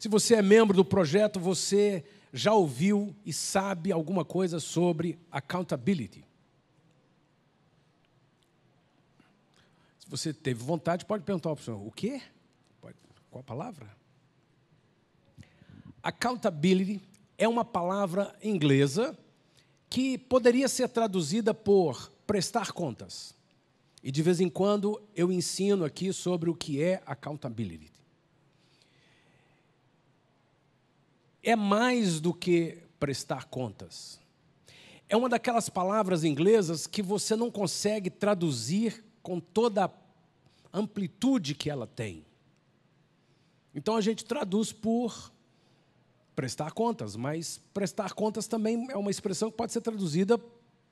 Se você é membro do projeto, você já ouviu e sabe alguma coisa sobre accountability. Se você teve vontade, pode perguntar ao professor: o quê? qual a palavra? Accountability é uma palavra inglesa que poderia ser traduzida por prestar contas. E de vez em quando eu ensino aqui sobre o que é accountability. é mais do que prestar contas. É uma daquelas palavras inglesas que você não consegue traduzir com toda a amplitude que ela tem. Então a gente traduz por prestar contas, mas prestar contas também é uma expressão que pode ser traduzida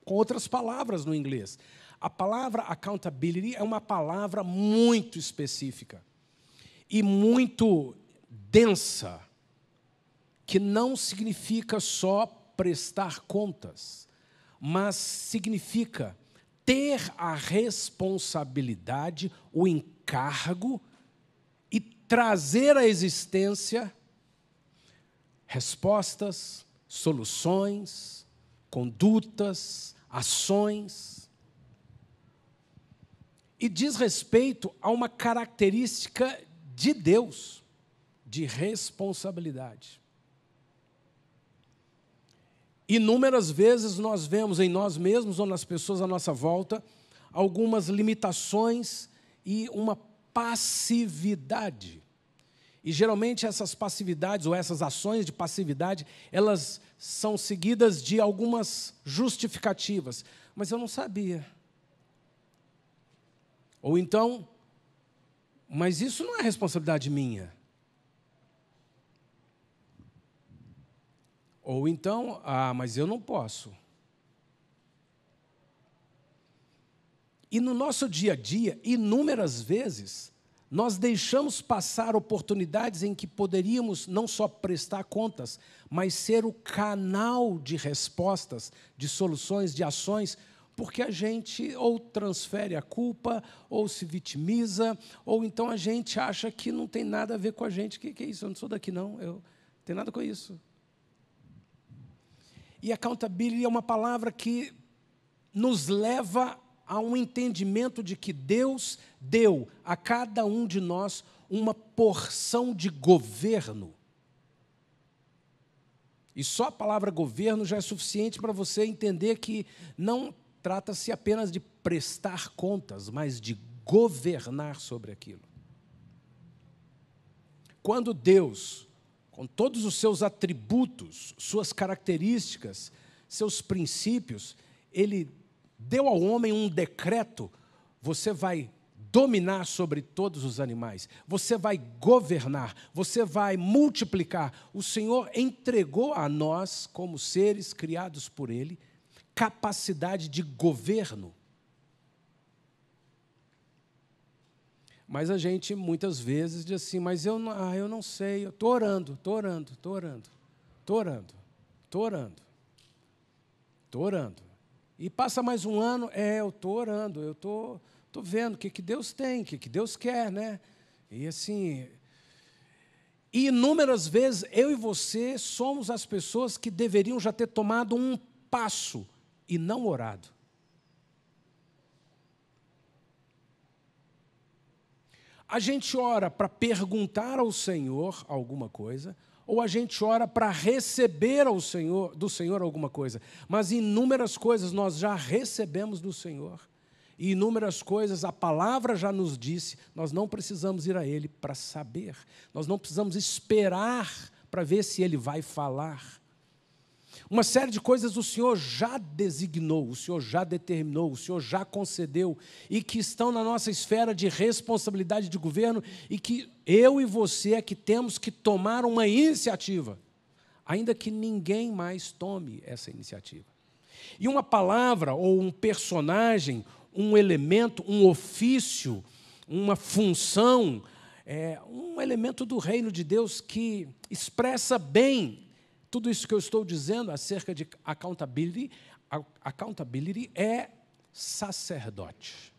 com outras palavras no inglês. A palavra accountability é uma palavra muito específica e muito densa que não significa só prestar contas, mas significa ter a responsabilidade, o encargo e trazer à existência respostas, soluções, condutas, ações. E diz respeito a uma característica de Deus, de responsabilidade. Inúmeras vezes nós vemos em nós mesmos ou nas pessoas à nossa volta algumas limitações e uma passividade. E geralmente essas passividades ou essas ações de passividade, elas são seguidas de algumas justificativas. Mas eu não sabia. Ou então, mas isso não é responsabilidade minha. Ou então, ah, mas eu não posso. E no nosso dia a dia, inúmeras vezes, nós deixamos passar oportunidades em que poderíamos não só prestar contas, mas ser o canal de respostas, de soluções, de ações, porque a gente ou transfere a culpa, ou se vitimiza, ou então a gente acha que não tem nada a ver com a gente. O que, que, é isso? Eu não sou daqui, não. Eu não tenho nada com isso. E accountability é uma palavra que nos leva a um entendimento de que Deus deu a cada um de nós uma porção de governo. E só a palavra governo já é suficiente para você entender que não trata-se apenas de prestar contas, mas de governar sobre aquilo. Quando Deus com todos os seus atributos, suas características, seus princípios, ele deu ao homem um decreto: você vai dominar sobre todos os animais, você vai governar, você vai multiplicar. O Senhor entregou a nós, como seres criados por Ele, capacidade de governo Mas a gente muitas vezes diz assim, mas eu, ah, eu não sei, eu estou orando, estou orando, estou orando, estou orando, estou orando, estou orando. E passa mais um ano, é, eu estou orando, eu estou tô, tô vendo o que, que Deus tem, o que, que Deus quer, né? E assim, e inúmeras vezes eu e você somos as pessoas que deveriam já ter tomado um passo e não orado. A gente ora para perguntar ao Senhor alguma coisa, ou a gente ora para receber ao Senhor, do Senhor alguma coisa. Mas inúmeras coisas nós já recebemos do Senhor. E inúmeras coisas a palavra já nos disse, nós não precisamos ir a ele para saber. Nós não precisamos esperar para ver se ele vai falar. Uma série de coisas o Senhor já designou, o Senhor já determinou, o Senhor já concedeu e que estão na nossa esfera de responsabilidade de governo e que eu e você é que temos que tomar uma iniciativa, ainda que ninguém mais tome essa iniciativa. E uma palavra ou um personagem, um elemento, um ofício, uma função, é um elemento do reino de Deus que expressa bem tudo isso que eu estou dizendo acerca de accountability, accountability é sacerdote.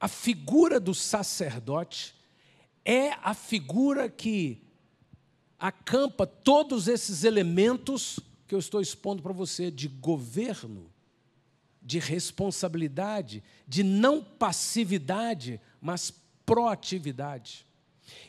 A figura do sacerdote é a figura que acampa todos esses elementos que eu estou expondo para você de governo, de responsabilidade, de não passividade, mas proatividade.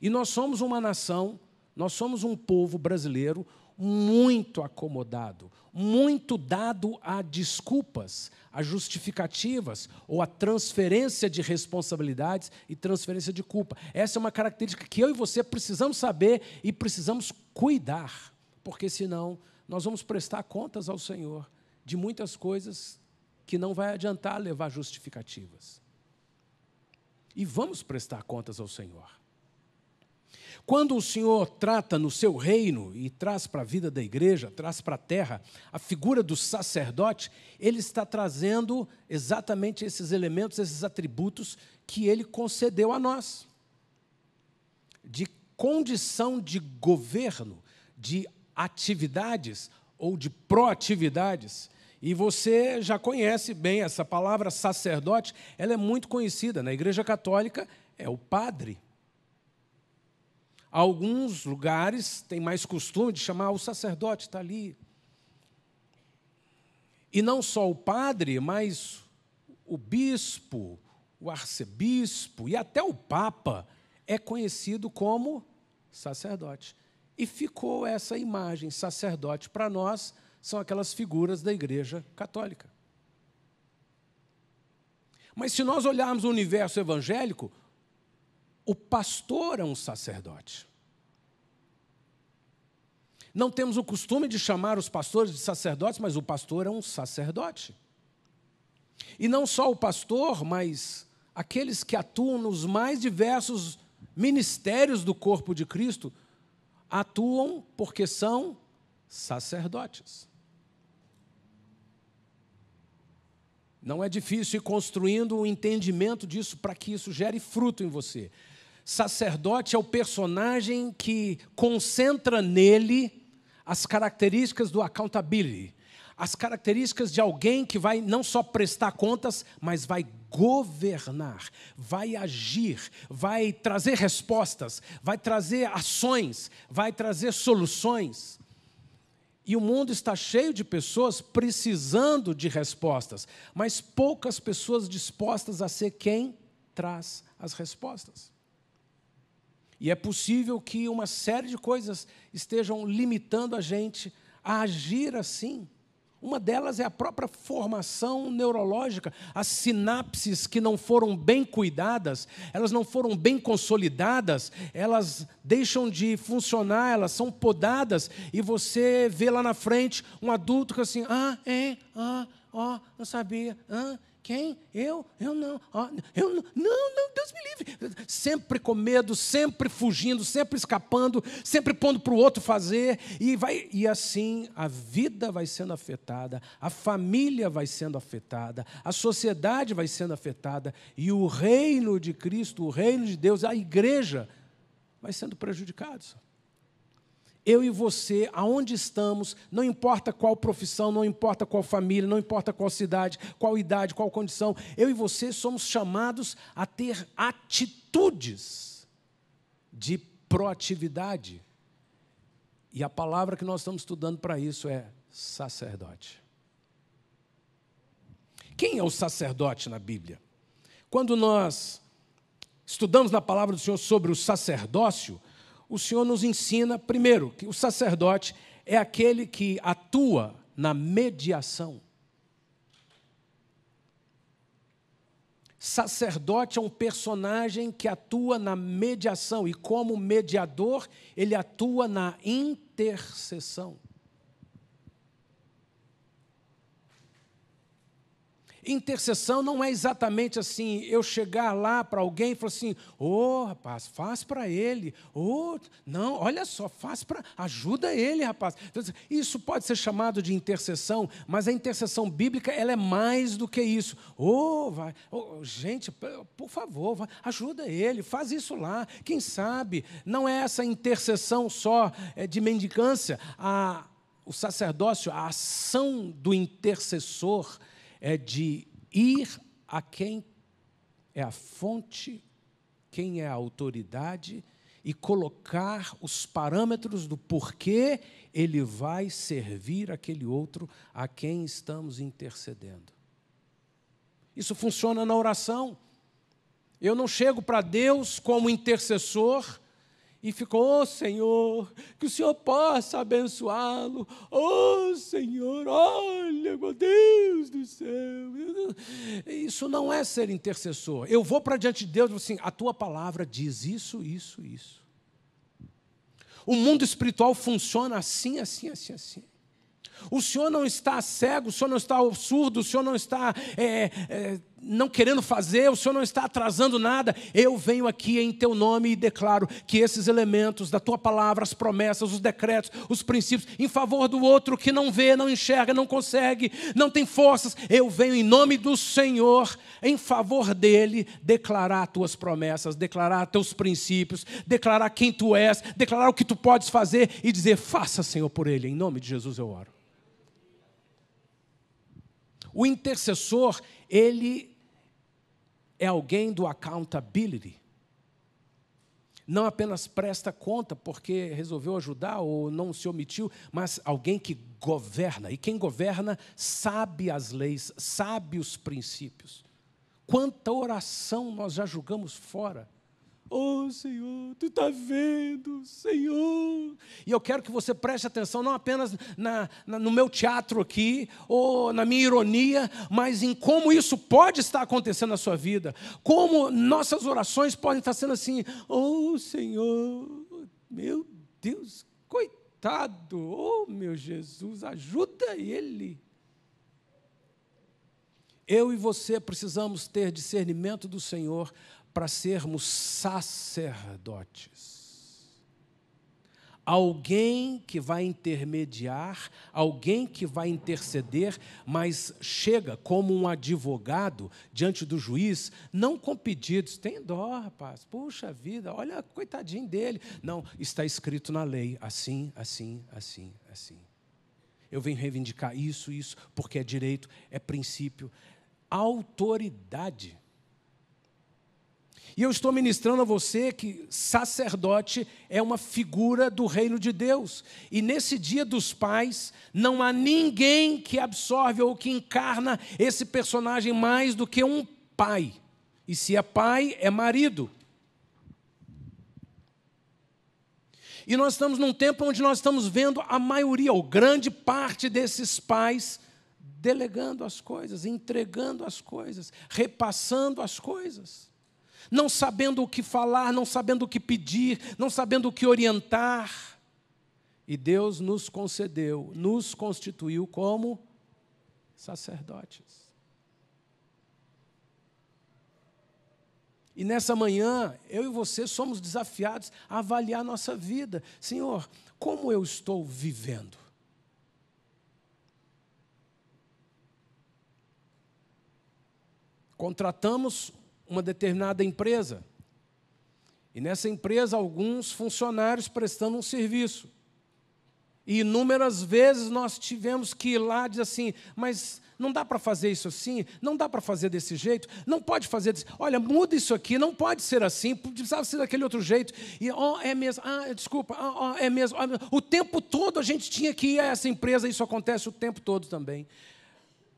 E nós somos uma nação, nós somos um povo brasileiro muito acomodado, muito dado a desculpas, a justificativas ou a transferência de responsabilidades e transferência de culpa. Essa é uma característica que eu e você precisamos saber e precisamos cuidar, porque senão nós vamos prestar contas ao Senhor de muitas coisas que não vai adiantar levar justificativas. E vamos prestar contas ao Senhor. Quando o Senhor trata no seu reino e traz para a vida da igreja, traz para a terra, a figura do sacerdote, ele está trazendo exatamente esses elementos, esses atributos que ele concedeu a nós. De condição de governo, de atividades ou de proatividades. E você já conhece bem essa palavra sacerdote, ela é muito conhecida. Na Igreja Católica é o padre. Alguns lugares têm mais costume de chamar o sacerdote, está ali. E não só o padre, mas o bispo, o arcebispo e até o papa é conhecido como sacerdote. E ficou essa imagem, sacerdote para nós são aquelas figuras da Igreja Católica. Mas se nós olharmos o universo evangélico, o pastor é um sacerdote. Não temos o costume de chamar os pastores de sacerdotes, mas o pastor é um sacerdote. E não só o pastor, mas aqueles que atuam nos mais diversos ministérios do corpo de Cristo atuam porque são sacerdotes. Não é difícil ir construindo o um entendimento disso para que isso gere fruto em você. Sacerdote é o personagem que concentra nele as características do accountability, as características de alguém que vai não só prestar contas, mas vai governar, vai agir, vai trazer respostas, vai trazer ações, vai trazer soluções. E o mundo está cheio de pessoas precisando de respostas, mas poucas pessoas dispostas a ser quem traz as respostas. E é possível que uma série de coisas estejam limitando a gente a agir assim. Uma delas é a própria formação neurológica. As sinapses que não foram bem cuidadas, elas não foram bem consolidadas, elas deixam de funcionar, elas são podadas, e você vê lá na frente um adulto que assim, ah, hein, ah, ó, oh, não sabia, ah, quem? Eu? Eu não. Ah, eu não. Não, não, Deus me livre. Sempre com medo, sempre fugindo, sempre escapando, sempre pondo para o outro fazer. E, vai, e assim a vida vai sendo afetada, a família vai sendo afetada, a sociedade vai sendo afetada. E o reino de Cristo, o reino de Deus, a igreja vai sendo prejudicados eu e você, aonde estamos, não importa qual profissão, não importa qual família, não importa qual cidade, qual idade, qual condição, eu e você somos chamados a ter atitudes de proatividade. E a palavra que nós estamos estudando para isso é sacerdote. Quem é o sacerdote na Bíblia? Quando nós estudamos na palavra do Senhor sobre o sacerdócio, o Senhor nos ensina, primeiro, que o sacerdote é aquele que atua na mediação. Sacerdote é um personagem que atua na mediação e, como mediador, ele atua na intercessão. Intercessão não é exatamente assim, eu chegar lá para alguém e falar assim: ô oh, rapaz, faz para ele, ô, oh, não, olha só, faz para, ajuda ele, rapaz. Então, isso pode ser chamado de intercessão, mas a intercessão bíblica ela é mais do que isso. Ô, oh, vai, oh, gente, por favor, vai, ajuda ele, faz isso lá. Quem sabe? Não é essa intercessão só é, de mendicância, a, o sacerdócio, a ação do intercessor é de ir a quem é a fonte, quem é a autoridade e colocar os parâmetros do porquê ele vai servir aquele outro a quem estamos intercedendo. Isso funciona na oração. Eu não chego para Deus como intercessor e ficou, oh, Senhor, que o Senhor possa abençoá-lo. Oh, Senhor, olha, meu Deus do céu. Isso não é ser intercessor. Eu vou para diante de Deus e assim, a tua palavra diz isso, isso, isso. O mundo espiritual funciona assim, assim, assim, assim. O Senhor não está cego, o Senhor não está surdo, o Senhor não está é, é, não querendo fazer, o Senhor não está atrasando nada. Eu venho aqui em teu nome e declaro que esses elementos da tua palavra, as promessas, os decretos, os princípios, em favor do outro que não vê, não enxerga, não consegue, não tem forças, eu venho em nome do Senhor, em favor dele, declarar tuas promessas, declarar teus princípios, declarar quem tu és, declarar o que tu podes fazer e dizer: faça, Senhor, por ele. Em nome de Jesus eu oro. O intercessor, ele é alguém do accountability. Não apenas presta conta porque resolveu ajudar ou não se omitiu, mas alguém que governa. E quem governa sabe as leis, sabe os princípios. Quanta oração nós já julgamos fora Oh, Senhor, tu está vendo, Senhor. E eu quero que você preste atenção não apenas na, na, no meu teatro aqui, ou na minha ironia, mas em como isso pode estar acontecendo na sua vida. Como nossas orações podem estar sendo assim: Oh, Senhor, meu Deus, coitado, oh, meu Jesus, ajuda ele. Eu e você precisamos ter discernimento do Senhor para sermos sacerdotes. Alguém que vai intermediar, alguém que vai interceder, mas chega como um advogado diante do juiz, não com pedidos, tem dó, rapaz, puxa vida, olha, coitadinho dele. Não, está escrito na lei, assim, assim, assim, assim. Eu venho reivindicar isso, isso, porque é direito, é princípio, autoridade. E eu estou ministrando a você que sacerdote é uma figura do reino de Deus. E nesse dia dos pais, não há ninguém que absorve ou que encarna esse personagem mais do que um pai. E se é pai, é marido. E nós estamos num tempo onde nós estamos vendo a maioria, ou grande parte desses pais delegando as coisas, entregando as coisas, repassando as coisas não sabendo o que falar, não sabendo o que pedir, não sabendo o que orientar. E Deus nos concedeu, nos constituiu como sacerdotes. E nessa manhã, eu e você somos desafiados a avaliar nossa vida. Senhor, como eu estou vivendo? Contratamos uma determinada empresa. E nessa empresa, alguns funcionários prestando um serviço. E inúmeras vezes nós tivemos que ir lá e dizer assim: mas não dá para fazer isso assim, não dá para fazer desse jeito, não pode fazer desse. Olha, muda isso aqui, não pode ser assim, precisava ser daquele outro jeito. E ó, oh, é mesmo, ah, desculpa, oh, oh, é mesmo. o tempo todo a gente tinha que ir a essa empresa, isso acontece o tempo todo também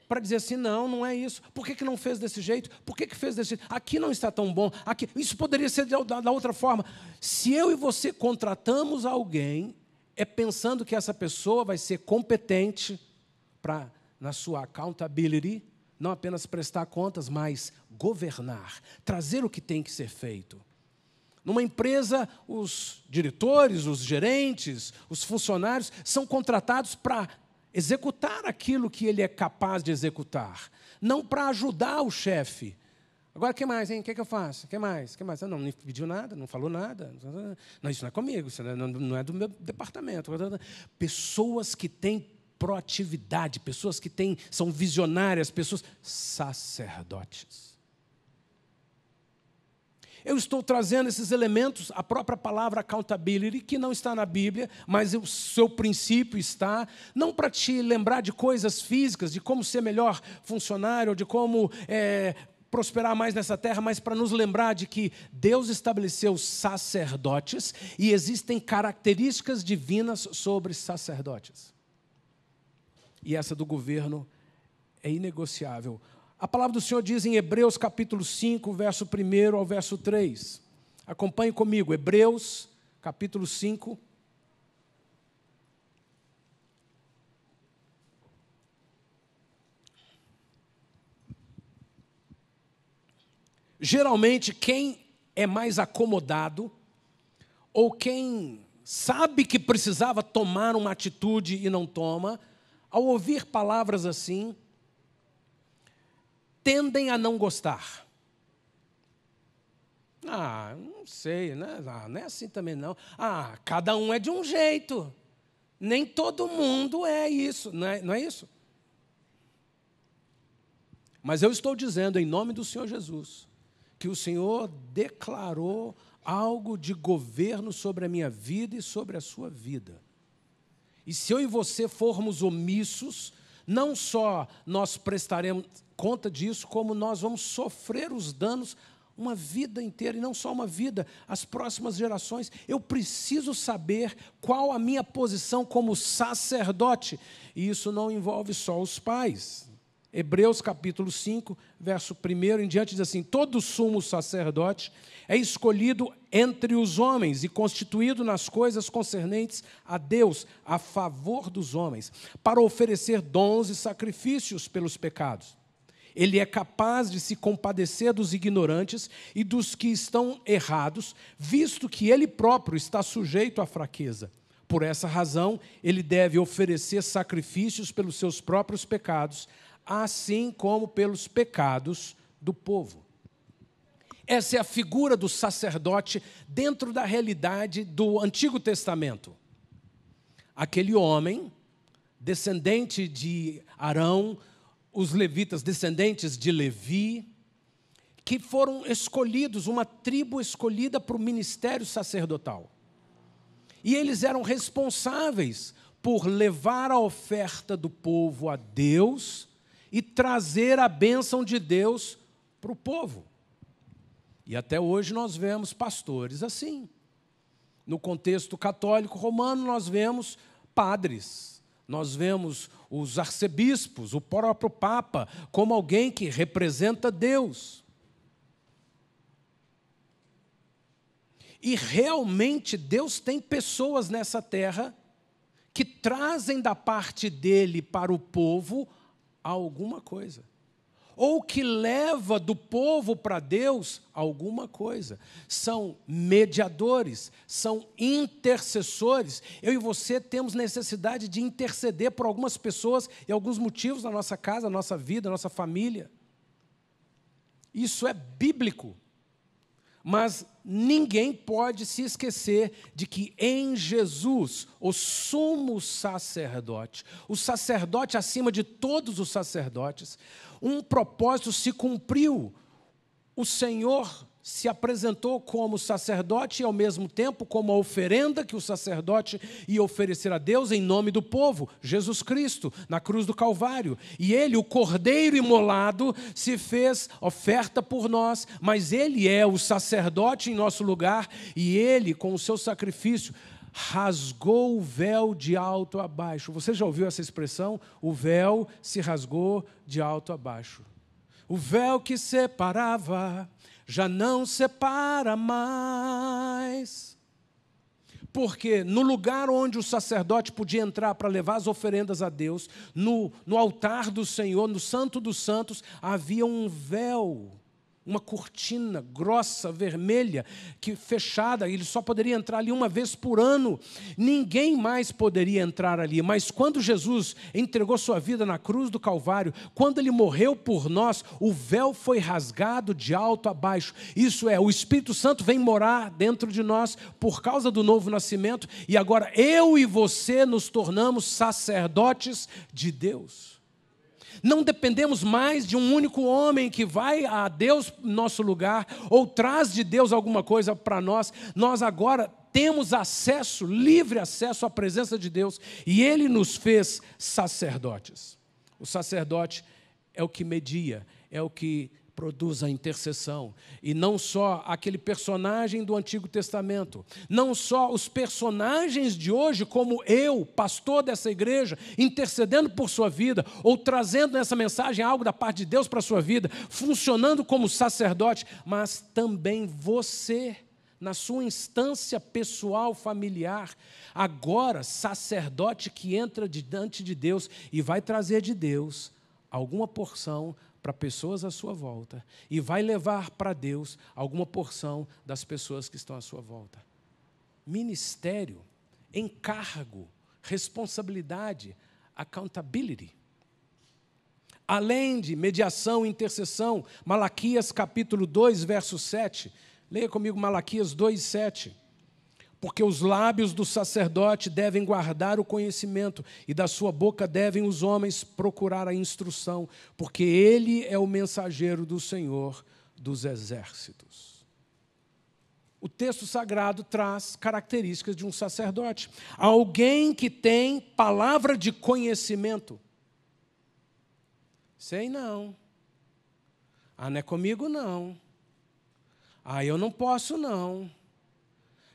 para dizer assim: não, não é isso. Por que, que não fez desse jeito? Por que, que fez desse jeito? Aqui não está tão bom. Aqui Isso poderia ser da, da outra forma. Se eu e você contratamos alguém, é pensando que essa pessoa vai ser competente para, na sua accountability, não apenas prestar contas, mas governar, trazer o que tem que ser feito. Numa empresa, os diretores, os gerentes, os funcionários são contratados para executar aquilo que ele é capaz de executar, não para ajudar o chefe. Agora, o que mais, hein? O que, que eu faço? O que mais? que mais? Ah, não, me pediu nada, não falou nada. Não, isso não é comigo, isso é, não é do meu departamento. Pessoas que têm proatividade, pessoas que têm, são visionárias, pessoas sacerdotes. Eu estou trazendo esses elementos, a própria palavra accountability, que não está na Bíblia, mas o seu princípio está, não para te lembrar de coisas físicas, de como ser melhor funcionário, de como é, prosperar mais nessa terra, mas para nos lembrar de que Deus estabeleceu sacerdotes e existem características divinas sobre sacerdotes. E essa do governo é inegociável. A palavra do Senhor diz em Hebreus capítulo 5, verso 1 ao verso 3. Acompanhe comigo, Hebreus capítulo 5. Geralmente, quem é mais acomodado ou quem sabe que precisava tomar uma atitude e não toma, ao ouvir palavras assim, tendem a não gostar? Ah, não sei, né? Ah, não é assim também não. Ah, cada um é de um jeito. Nem todo mundo é isso, não é, não é isso? Mas eu estou dizendo, em nome do Senhor Jesus, que o Senhor declarou algo de governo sobre a minha vida e sobre a sua vida. E se eu e você formos omissos, não só nós prestaremos conta disso, como nós vamos sofrer os danos uma vida inteira, e não só uma vida, as próximas gerações. Eu preciso saber qual a minha posição como sacerdote, e isso não envolve só os pais. Hebreus capítulo 5, verso 1 em diante, diz assim: Todo sumo sacerdote é escolhido entre os homens e constituído nas coisas concernentes a Deus, a favor dos homens, para oferecer dons e sacrifícios pelos pecados. Ele é capaz de se compadecer dos ignorantes e dos que estão errados, visto que ele próprio está sujeito à fraqueza. Por essa razão, ele deve oferecer sacrifícios pelos seus próprios pecados assim como pelos pecados do povo. Essa é a figura do sacerdote dentro da realidade do Antigo Testamento. Aquele homem, descendente de Arão, os levitas, descendentes de Levi, que foram escolhidos, uma tribo escolhida para o ministério sacerdotal. E eles eram responsáveis por levar a oferta do povo a Deus e trazer a bênção de Deus para o povo. E até hoje nós vemos pastores assim. No contexto católico romano, nós vemos padres, nós vemos os arcebispos, o próprio Papa, como alguém que representa Deus. E realmente Deus tem pessoas nessa terra que trazem da parte dele para o povo alguma coisa. Ou que leva do povo para Deus alguma coisa. São mediadores, são intercessores. Eu e você temos necessidade de interceder por algumas pessoas e alguns motivos na nossa casa, na nossa vida, na nossa família. Isso é bíblico mas ninguém pode se esquecer de que em Jesus, o sumo sacerdote, o sacerdote acima de todos os sacerdotes, um propósito se cumpriu. O Senhor se apresentou como sacerdote e ao mesmo tempo como a oferenda que o sacerdote ia oferecer a Deus em nome do povo, Jesus Cristo, na cruz do Calvário. E ele, o cordeiro imolado, se fez oferta por nós, mas ele é o sacerdote em nosso lugar e ele, com o seu sacrifício, rasgou o véu de alto a baixo. Você já ouviu essa expressão? O véu se rasgou de alto a baixo. O véu que separava já não separa mais. Porque no lugar onde o sacerdote podia entrar para levar as oferendas a Deus, no, no altar do Senhor, no Santo dos Santos, havia um véu uma cortina grossa, vermelha, que fechada, ele só poderia entrar ali uma vez por ano. Ninguém mais poderia entrar ali. Mas quando Jesus entregou sua vida na cruz do Calvário, quando ele morreu por nós, o véu foi rasgado de alto a baixo. Isso é, o Espírito Santo vem morar dentro de nós por causa do novo nascimento, e agora eu e você nos tornamos sacerdotes de Deus. Não dependemos mais de um único homem que vai a Deus nosso lugar ou traz de Deus alguma coisa para nós. Nós agora temos acesso, livre acesso à presença de Deus e ele nos fez sacerdotes. O sacerdote é o que media, é o que produz a intercessão. E não só aquele personagem do Antigo Testamento, não só os personagens de hoje, como eu, pastor dessa igreja, intercedendo por sua vida, ou trazendo nessa mensagem algo da parte de Deus para a sua vida, funcionando como sacerdote, mas também você. Na sua instância pessoal, familiar, agora sacerdote que entra diante de Deus e vai trazer de Deus alguma porção para pessoas à sua volta e vai levar para Deus alguma porção das pessoas que estão à sua volta. Ministério, encargo, responsabilidade, accountability. Além de mediação intercessão, Malaquias capítulo 2, verso 7. Leia comigo Malaquias 2, 7 porque os lábios do sacerdote devem guardar o conhecimento, e da sua boca devem os homens procurar a instrução, porque ele é o mensageiro do Senhor dos exércitos. O texto sagrado traz características de um sacerdote, alguém que tem palavra de conhecimento. Sei não. Ah, não é comigo não. Ah, eu não posso não.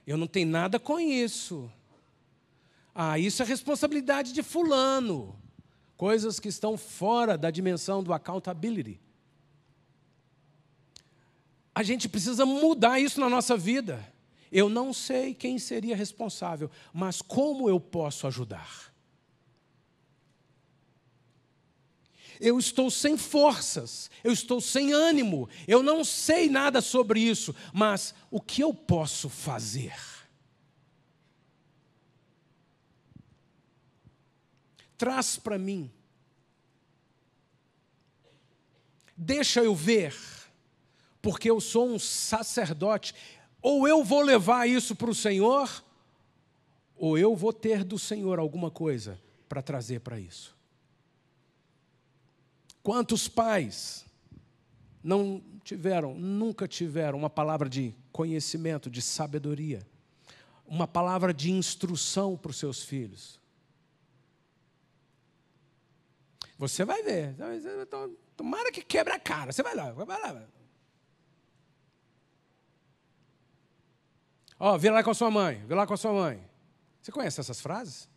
Eu não tenho nada com isso. Ah, isso é responsabilidade de fulano. Coisas que estão fora da dimensão do accountability. A gente precisa mudar isso na nossa vida. Eu não sei quem seria responsável, mas como eu posso ajudar? eu estou sem forças, eu estou sem ânimo, eu não sei nada sobre isso, mas o que eu posso fazer? Traz para mim, deixa eu ver, porque eu sou um sacerdote, ou eu vou levar isso para o Senhor, ou eu vou ter do Senhor alguma coisa para trazer para isso. Quantos pais não tiveram, nunca tiveram uma palavra de conhecimento, de sabedoria, uma palavra de instrução para os seus filhos? Você vai ver. Tomara que quebre a cara. Você vai lá, vai lá. Ó, oh, vê lá com a sua mãe, vê lá com a sua mãe. Você conhece essas frases?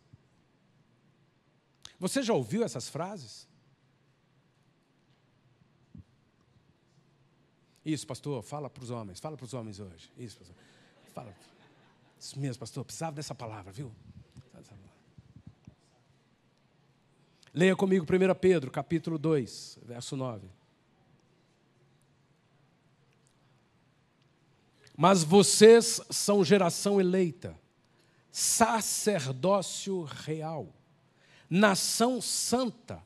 Você já ouviu essas frases? Isso, pastor, fala para os homens, fala para os homens hoje. Isso, pastor. Fala. Isso mesmo, pastor, precisava dessa palavra, viu? Leia comigo 1 Pedro, capítulo 2, verso 9. Mas vocês são geração eleita, sacerdócio real, nação santa,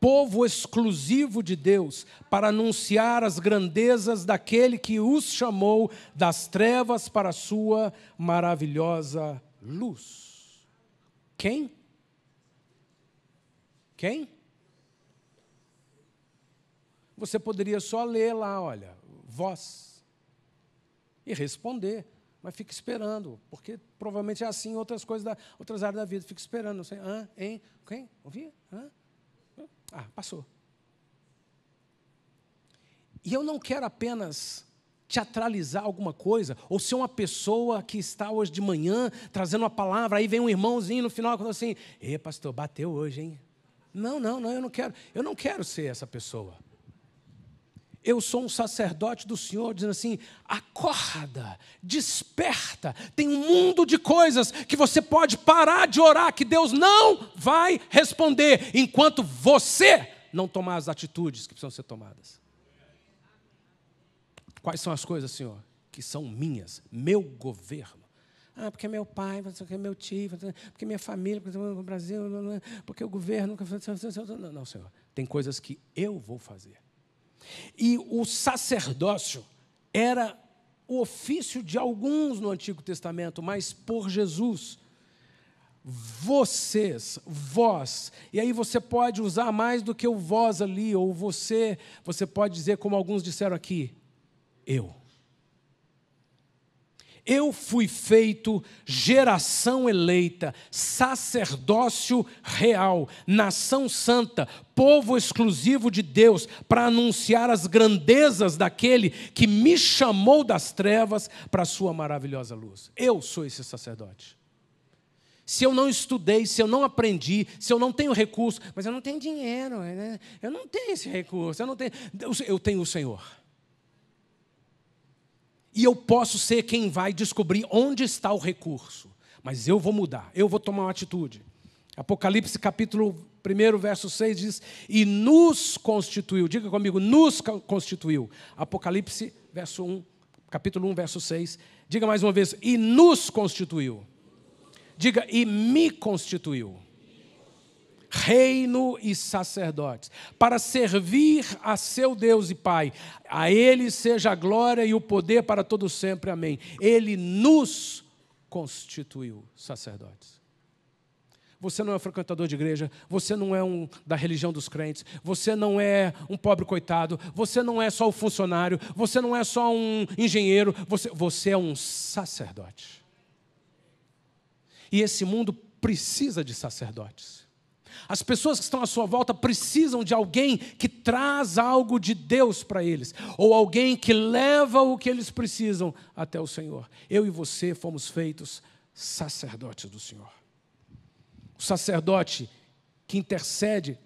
povo exclusivo de Deus, para anunciar as grandezas daquele que os chamou das trevas para a sua maravilhosa luz. Quem? Quem? Você poderia só ler lá, olha, vós, e responder, mas fica esperando, porque provavelmente é assim em outras coisas, da, outras áreas da vida, fica esperando, não sei, ah, hein, quem? Ouvi? Ah? Ah, passou. E eu não quero apenas teatralizar alguma coisa, ou ser uma pessoa que está hoje de manhã trazendo uma palavra, aí vem um irmãozinho no final falando assim: "E pastor, bateu hoje, hein?" Não, não, não, eu não quero. Eu não quero ser essa pessoa eu sou um sacerdote do Senhor, dizendo assim: acorda, desperta, tem um mundo de coisas que você pode parar de orar, que Deus não vai responder, enquanto você não tomar as atitudes que precisam ser tomadas. Quais são as coisas, Senhor, que são minhas, meu governo? Ah, porque é meu pai, porque é meu tio, porque é minha família, porque é o Brasil, porque é o governo. Não, não, Senhor, tem coisas que eu vou fazer. E o sacerdócio era o ofício de alguns no Antigo Testamento, mas por Jesus. Vocês, vós, e aí você pode usar mais do que o vós ali, ou você, você pode dizer, como alguns disseram aqui, eu. Eu fui feito geração eleita, sacerdócio real, nação santa, povo exclusivo de Deus, para anunciar as grandezas daquele que me chamou das trevas para a sua maravilhosa luz. Eu sou esse sacerdote. Se eu não estudei, se eu não aprendi, se eu não tenho recurso, mas eu não tenho dinheiro, né? eu não tenho esse recurso, eu não tenho. Eu tenho o Senhor. E eu posso ser quem vai descobrir onde está o recurso. Mas eu vou mudar, eu vou tomar uma atitude. Apocalipse capítulo 1, verso 6 diz: E nos constituiu, diga comigo, nos constituiu. Apocalipse verso 1, capítulo 1, verso 6. Diga mais uma vez: E nos constituiu. Diga, e me constituiu reino e sacerdotes, para servir a seu Deus e Pai. A Ele seja a glória e o poder para todo sempre. Amém. Ele nos constituiu sacerdotes. Você não é um frequentador de igreja, você não é um da religião dos crentes, você não é um pobre coitado, você não é só o um funcionário, você não é só um engenheiro, você, você é um sacerdote. E esse mundo precisa de sacerdotes. As pessoas que estão à sua volta precisam de alguém que traz algo de Deus para eles, ou alguém que leva o que eles precisam até o Senhor. Eu e você fomos feitos sacerdotes do Senhor. O sacerdote que intercede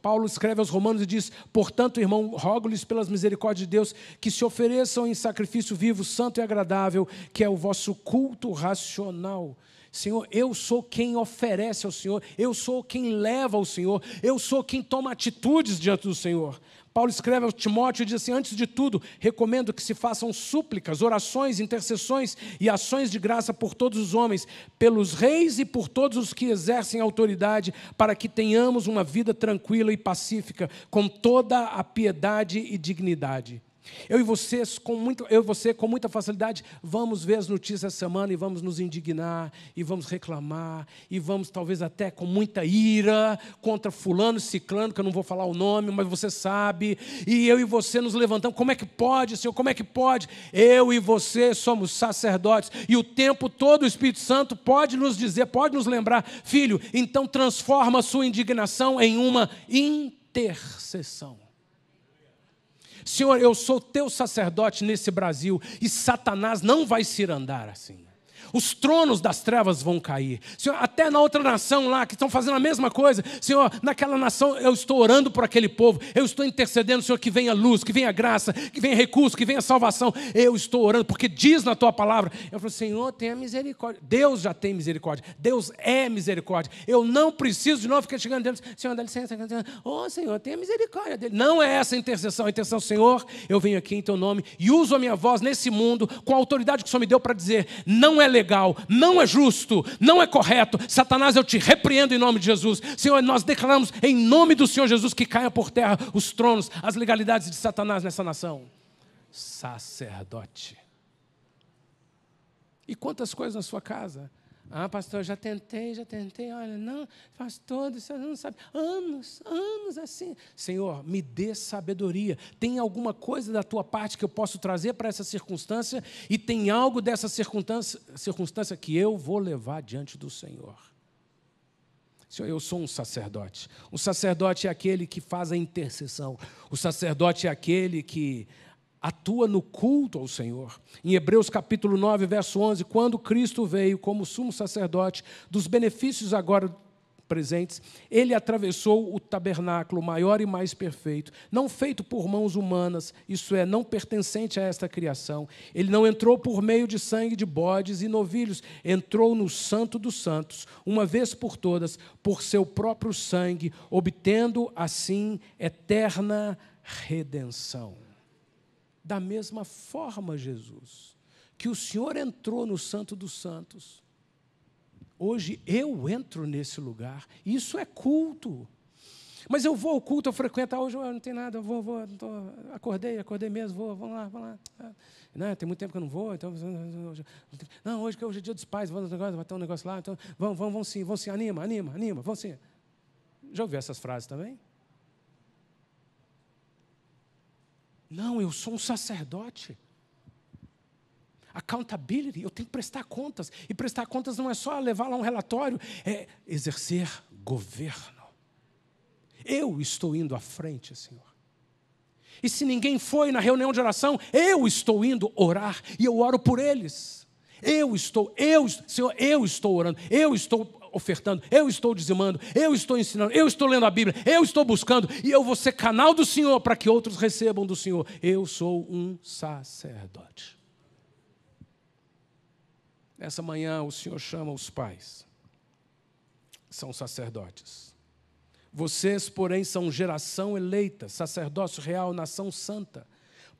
Paulo escreve aos Romanos e diz: Portanto, irmão, rogo-lhes pelas misericórdias de Deus que se ofereçam em sacrifício vivo, santo e agradável, que é o vosso culto racional. Senhor, eu sou quem oferece ao Senhor, eu sou quem leva ao Senhor, eu sou quem toma atitudes diante do Senhor. Paulo escreve ao Timóteo e diz assim: Antes de tudo, recomendo que se façam súplicas, orações, intercessões e ações de graça por todos os homens, pelos reis e por todos os que exercem autoridade, para que tenhamos uma vida tranquila e pacífica, com toda a piedade e dignidade. Eu e, vocês, com muito, eu e você, com muita facilidade, vamos ver as notícias essa semana e vamos nos indignar, e vamos reclamar, e vamos talvez até com muita ira contra fulano, ciclano, que eu não vou falar o nome, mas você sabe, e eu e você nos levantamos, como é que pode, Senhor, como é que pode? Eu e você somos sacerdotes, e o tempo todo o Espírito Santo pode nos dizer, pode nos lembrar, filho, então transforma a sua indignação em uma intercessão. Senhor, eu sou teu sacerdote nesse Brasil e Satanás não vai se andar assim os tronos das trevas vão cair. Senhor, até na outra nação lá que estão fazendo a mesma coisa, Senhor, naquela nação eu estou orando por aquele povo, eu estou intercedendo, Senhor, que venha luz, que venha graça, que venha recurso, que venha salvação. Eu estou orando, porque diz na tua palavra. Eu falo, Senhor, tenha misericórdia. Deus já tem misericórdia, Deus é misericórdia. Eu não preciso de novo ficar chegando dentro, Senhor, dá licença, oh Senhor, tenha misericórdia dele. Não é essa a intercessão, a intercessão, Senhor, eu venho aqui em teu nome e uso a minha voz nesse mundo com a autoridade que o Senhor me deu para dizer, não é legal legal, não é justo, não é correto. Satanás, eu te repreendo em nome de Jesus. Senhor, nós declaramos em nome do Senhor Jesus que caia por terra os tronos, as legalidades de Satanás nessa nação. Sacerdote. E quantas coisas na sua casa ah, pastor, já tentei, já tentei. Olha, não, faz todo, você não sabe. Anos, anos assim. Senhor, me dê sabedoria. Tem alguma coisa da tua parte que eu posso trazer para essa circunstância? E tem algo dessa circunstância, circunstância que eu vou levar diante do Senhor? Senhor, eu sou um sacerdote. O sacerdote é aquele que faz a intercessão. O sacerdote é aquele que atua no culto ao Senhor. Em Hebreus capítulo 9, verso 11, quando Cristo veio como sumo sacerdote dos benefícios agora presentes, ele atravessou o tabernáculo maior e mais perfeito, não feito por mãos humanas, isso é, não pertencente a esta criação. Ele não entrou por meio de sangue de bodes e novilhos, entrou no Santo dos Santos, uma vez por todas, por seu próprio sangue, obtendo assim eterna redenção. Da mesma forma, Jesus, que o Senhor entrou no Santo dos Santos, hoje eu entro nesse lugar. Isso é culto. Mas eu vou ao culto, eu frequento, ah, hoje eu não tem nada, eu vou, vou tô, acordei, acordei mesmo, vou, vamos lá, vamos lá. Ah, não, né, tem muito tempo que eu não vou, então. Não, hoje, hoje é dia dos pais, vamos, vai ter um negócio lá, então vamos, vamos, vamos sim, vamos sim, anima, anima, anima, vamos sim. Já ouviu essas frases também? Não, eu sou um sacerdote. Accountability, eu tenho que prestar contas. E prestar contas não é só levar lá um relatório, é exercer governo. Eu estou indo à frente, Senhor. E se ninguém foi na reunião de oração, eu estou indo orar e eu oro por eles. Eu estou, eu, Senhor, eu estou orando, eu estou ofertando, eu estou dizimando, eu estou ensinando, eu estou lendo a Bíblia, eu estou buscando, e eu vou ser canal do Senhor para que outros recebam do Senhor. Eu sou um sacerdote. Nessa manhã o Senhor chama os pais, são sacerdotes. Vocês, porém, são geração eleita, sacerdócio real, nação santa,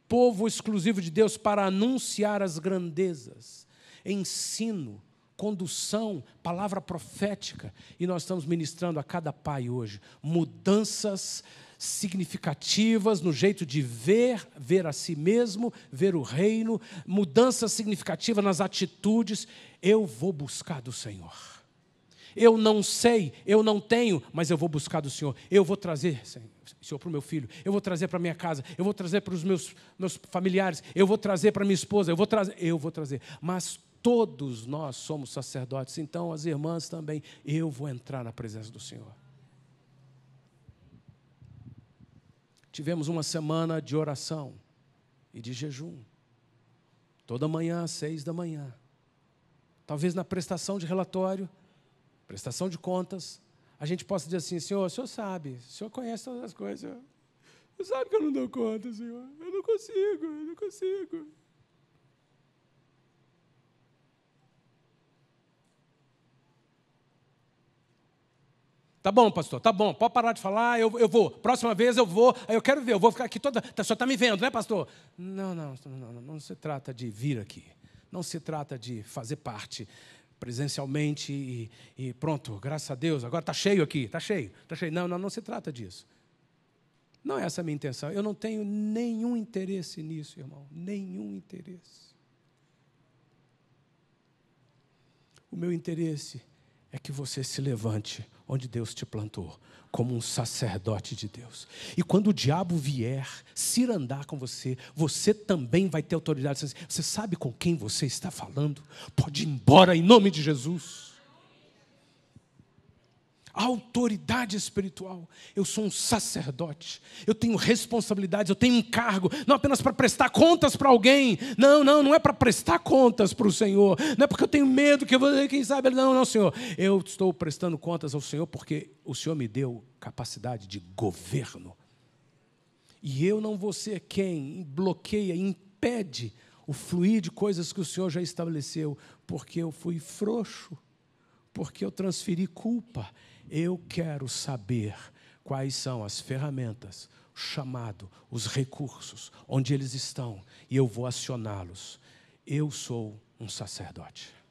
povo exclusivo de Deus para anunciar as grandezas, ensino, condução, palavra profética, e nós estamos ministrando a cada pai hoje mudanças significativas no jeito de ver, ver a si mesmo, ver o reino, mudanças significativas nas atitudes. Eu vou buscar do Senhor. Eu não sei, eu não tenho, mas eu vou buscar do Senhor. Eu vou trazer, Senhor, para o meu filho, eu vou trazer para a minha casa, eu vou trazer para os meus, meus familiares, eu vou trazer para minha esposa, eu vou trazer, eu vou trazer. Mas Todos nós somos sacerdotes, então as irmãs também. Eu vou entrar na presença do Senhor. Tivemos uma semana de oração e de jejum. Toda manhã, às seis da manhã. Talvez na prestação de relatório, prestação de contas, a gente possa dizer assim: Senhor, o senhor sabe, o senhor conhece todas as coisas. O senhor sabe que eu não dou conta, senhor. Eu não consigo, eu não consigo. Tá bom, pastor, tá bom, pode parar de falar, eu, eu vou. Próxima vez eu vou, eu quero ver, eu vou ficar aqui toda. Tá, o senhor está me vendo, né, pastor? Não, não, não, não, não se trata de vir aqui. Não se trata de fazer parte presencialmente e, e pronto, graças a Deus, agora está cheio aqui, está cheio, está cheio. Não, não, não se trata disso. Não é essa a minha intenção. Eu não tenho nenhum interesse nisso, irmão. Nenhum interesse. O meu interesse é que você se levante onde Deus te plantou, como um sacerdote de Deus. E quando o diabo vier andar com você, você também vai ter autoridade. Você sabe com quem você está falando? Pode ir embora em nome de Jesus autoridade espiritual. Eu sou um sacerdote, eu tenho responsabilidades, eu tenho um cargo, não apenas para prestar contas para alguém. Não, não, não é para prestar contas para o Senhor. Não é porque eu tenho medo que eu vou, quem sabe, não, não, Senhor. Eu estou prestando contas ao Senhor porque o Senhor me deu capacidade de governo. E eu não vou ser quem bloqueia, impede o fluir de coisas que o Senhor já estabeleceu, porque eu fui frouxo, porque eu transferi culpa, eu quero saber quais são as ferramentas, o chamado, os recursos, onde eles estão, e eu vou acioná-los. Eu sou um sacerdote.